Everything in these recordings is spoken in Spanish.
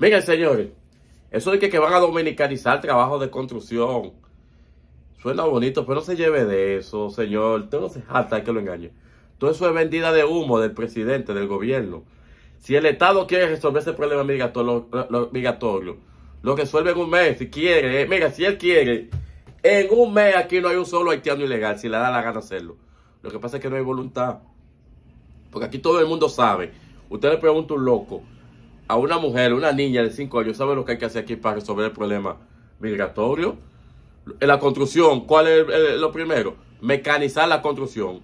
Miren, señores, eso de que, van a dominicanizar trabajo de construcción. Suena bonito, pero no se lleve de eso, señor. Usted no se jata que lo engañe. Todo eso es vendida de humo del presidente, del gobierno. Si el Estado quiere resolver ese problema migratorio, lo, migratorio, lo resuelve en un mes, si quiere. Eh, mira, si él quiere, en un mes aquí no hay un solo haitiano ilegal, si le da la gana hacerlo. Lo que pasa es que no hay voluntad. Porque aquí todo el mundo sabe. Usted le pregunta un loco, a una mujer, una niña de 5 años, sabe lo que hay que hacer aquí para resolver el problema migratorio. En la construcción, ¿cuál es eh, lo primero? Mecanizar la construcción.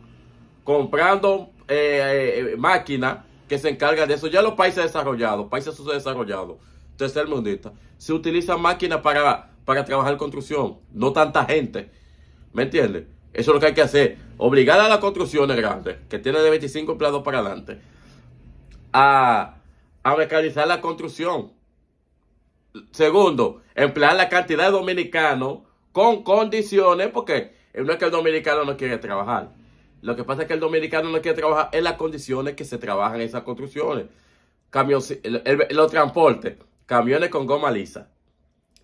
Comprando eh, eh, máquinas que se encargan de eso. Ya los países desarrollados, países subdesarrollados, tercer mundista, se utilizan máquinas para, para trabajar construcción. No tanta gente. ¿Me entiendes? Eso es lo que hay que hacer. Obligar a las construcciones grandes, que tienen de 25 empleados para adelante, a a mecanizar la construcción. Segundo, emplear la cantidad de dominicanos con condiciones, porque no es que el dominicano no quiere trabajar. Lo que pasa es que el dominicano no quiere trabajar en las condiciones que se trabajan en esas construcciones. el, los transportes, camiones con goma lisa.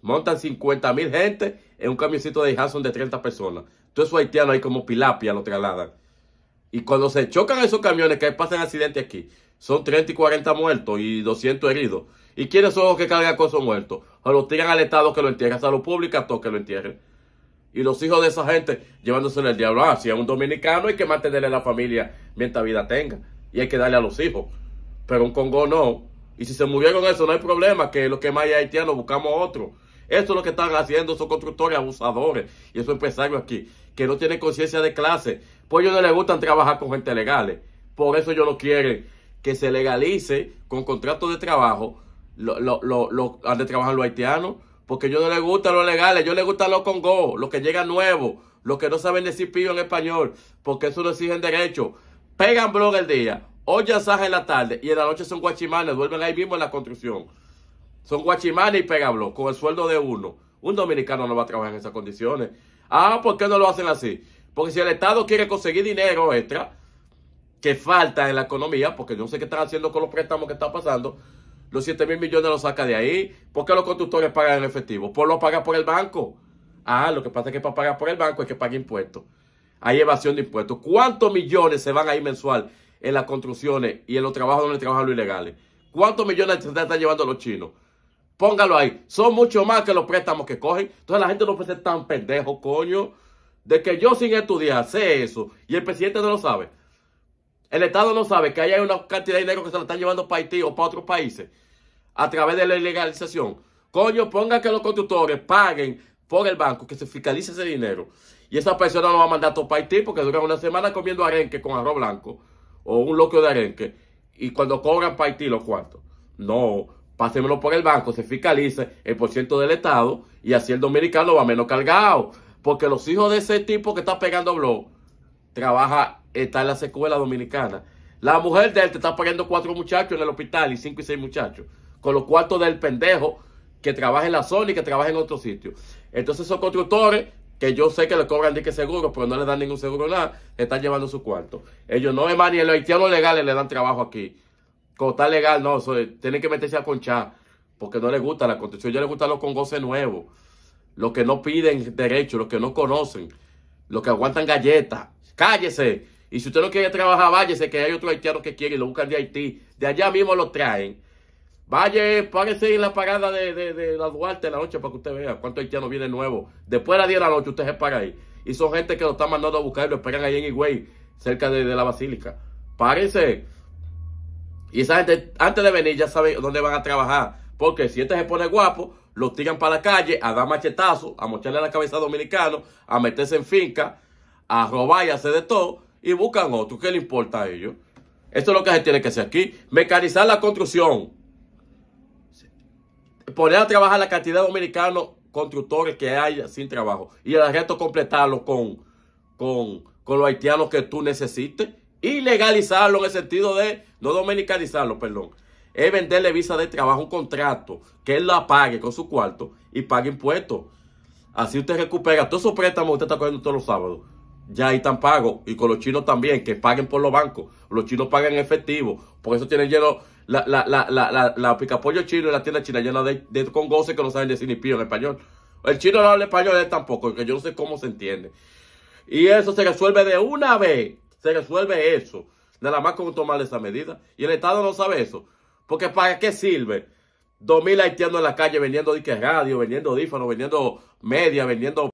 Montan 50 mil gente en un camioncito de hanson de 30 personas. Entonces eso haitiano ahí como pilapia lo trasladan. Y cuando se chocan esos camiones que pasan accidentes aquí, son 30 y 40 muertos y 200 heridos. ¿Y quiénes son los que cargan con esos muertos? O los tiran al Estado que lo entierra, salud pública, a todos que lo entierren. Y los hijos de esa gente llevándose el diablo. Ah, si es un dominicano hay que mantenerle la familia mientras vida tenga. Y hay que darle a los hijos. Pero un Congo no. Y si se murieron eso, no hay problema, que los que más hay haitianos buscamos otro. Eso es lo que están haciendo esos constructores abusadores y esos empresarios aquí, que no tienen conciencia de clase, pues ellos no les gustan trabajar con gente legal. Por eso ellos no quieren que se legalice con contratos de trabajo lo, lo, de trabajar los haitianos. Porque ellos no les gustan los legales, yo les gustan los congos, los que llegan nuevos, los que no saben decir pillo en español, porque eso no exigen derecho. Pegan blog el día, Hoy ya en la tarde y en la noche son guachimanes, vuelven ahí mismo en la construcción. Son guachimanes y blog, con el sueldo de uno. Un dominicano no va a trabajar en esas condiciones. Ah, ¿por qué no lo hacen así? Porque si el Estado quiere conseguir dinero extra, que falta en la economía, porque yo no sé qué están haciendo con los préstamos que están pasando, los 7 mil millones los saca de ahí. ¿Por qué los conductores pagan en efectivo? por pues lo pagar por el banco. Ah, lo que pasa es que para pagar por el banco es que paga impuestos. Hay evasión de impuestos. ¿Cuántos millones se van a ir mensual en las construcciones y en los trabajos donde trabajan los ilegales? ¿Cuántos millones se están llevando los chinos? Póngalo ahí. Son mucho más que los préstamos que cogen. Entonces la gente no puede ser tan pendejo, coño de que yo sin estudiar sé eso y el presidente no lo sabe. El Estado no sabe que hay una cantidad de dinero que se lo están llevando para Haití o para otros países a través de la ilegalización. Coño, ponga que los constructores paguen por el banco, que se fiscalice ese dinero. Y esa persona no va a mandar a todo para Haití porque duran una semana comiendo arenque con arroz blanco o un loco de arenque. Y cuando cobran para Haití los cuartos. No, pásemelo por el banco, se fiscalice el porcentaje del Estado y así el dominicano va menos cargado. Porque los hijos de ese tipo que está pegando blog trabaja, está en la secuela dominicana. La mujer de él te está pagando cuatro muchachos en el hospital y cinco y seis muchachos. Con los cuartos del pendejo que trabaja en la zona y que trabaja en otro sitio. Entonces esos constructores, que yo sé que le cobran dique seguro, pero no le dan ningún seguro nada, están llevando su cuarto. Ellos no, es más, ni los haitianos legales le dan trabajo aquí. Como está legal, no, tienen que meterse a conchar, porque no les gusta la construcción, ya les gustan los congoces nuevos los que no piden derechos, los que no conocen, los que aguantan galletas. Cállese. Y si usted no quiere trabajar, váyase, que hay otro haitiano que quiere y lo buscan de Haití. De allá mismo lo traen. Vaya, párese en la parada de, la Duarte en la noche para que usted vea cuántos haitianos vienen nuevo. Después de las 10 de la noche, usted se para ahí. Y son gente que lo están mandando a buscar y lo esperan ahí en Higüey, cerca de, la Basílica. Párese. Y esa gente, antes de venir, ya sabe dónde van a trabajar. Porque si este se pone guapo, los tiran para la calle a dar machetazos, a mocharle la cabeza a dominicanos, a meterse en finca, a robar y hacer de todo, y buscan otro. ¿Qué le importa a ellos? Esto es lo que se tiene que hacer aquí. Mecanizar la construcción. Poner a trabajar la cantidad de dominicanos constructores que haya sin trabajo. Y el resto completarlo con, con, con los haitianos que tú necesites. Y legalizarlo en el sentido de, no dominicanizarlo, perdón es venderle visa de trabajo, un contrato, que él la pague con su cuarto y pague impuestos. Así usted recupera todos esos préstamos que usted está cogiendo todos los sábados. Ya ahí están pagos. Y con los chinos también, que paguen por los bancos. Los chinos pagan en efectivo. Por eso tienen lleno la, pica la, chino y la tienda china llena de, de congoces que no saben decir ni pío en español. El chino no habla español él tampoco, que yo no sé cómo se entiende. Y eso se resuelve de una vez. Se resuelve eso. Nada más con tomar esa medida. Y el Estado no sabe eso. Porque ¿para qué sirve? 2.000 haitianos en la calle vendiendo dique radio, vendiendo audífonos, vendiendo media, vendiendo